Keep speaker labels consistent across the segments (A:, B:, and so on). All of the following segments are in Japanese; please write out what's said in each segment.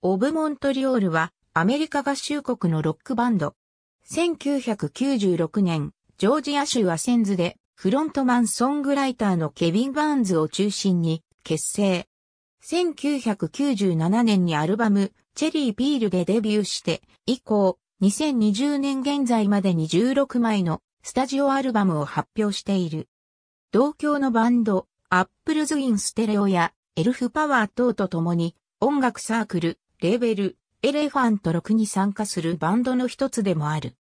A: オブ・モントリオールはアメリカ合衆国のロックバンド。1996年、ジョージア州アセンズでフロントマンソングライターのケビン・バーンズを中心に結成。1997年にアルバムチェリー・ピールでデビューして以降、2020年現在までに16枚のスタジオアルバムを発表している。同郷のバンド、アップルズ・イン・ステレオやエルフ・パワー等と共に音楽サークル、レーベル、エレファント6に参加するバンドの一つでもある。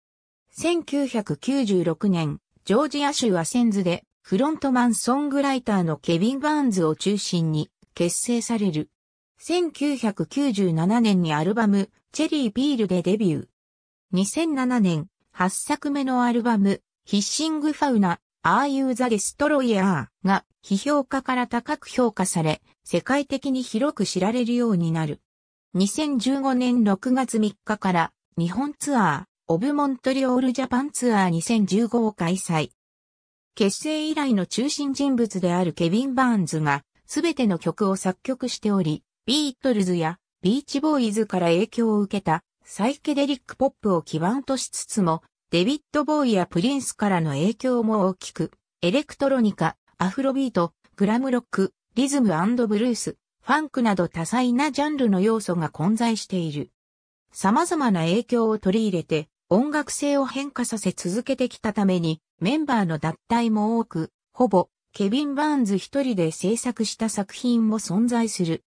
A: 1996年、ジョージア州アセンズで、フロントマンソングライターのケビン・バーンズを中心に結成される。1997年にアルバム、チェリー・ピールでデビュー。2007年、8作目のアルバム、ヒッシング・ファウナ、アーユー・ザ・デストロイヤーが批評家から高く評価され、世界的に広く知られるようになる。2015年6月3日から日本ツアー、オブモントリオールジャパンツアー2015を開催。結成以来の中心人物であるケビン・バーンズが、すべての曲を作曲しており、ビートルズやビーチボーイズから影響を受けたサイケデリックポップを基盤としつつも、デビッド・ボーイやプリンスからの影響も大きく、エレクトロニカ、アフロビート、グラムロック、リズムブルース、ファンクなど多彩なジャンルの要素が混在している。様々な影響を取り入れて音楽性を変化させ続けてきたためにメンバーの脱退も多く、ほぼケビン・バーンズ一人で制作した作品も存在する。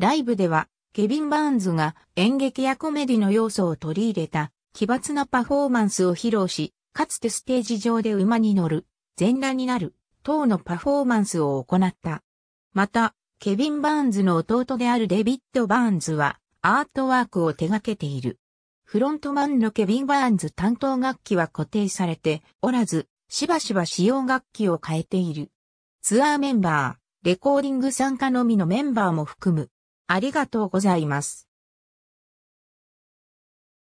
A: ライブではケビン・バーンズが演劇やコメディの要素を取り入れた奇抜なパフォーマンスを披露し、かつてステージ上で馬に乗る、全裸になる、等のパフォーマンスを行った。また、ケビン・バーンズの弟であるデビッド・バーンズは、アートワークを手掛けている。フロントマンのケビン・バーンズ担当楽器は固定されておらず、しばしば使用楽器を変えている。ツアーメンバー、レコーディング参加のみのメンバーも含む。ありがとうございます。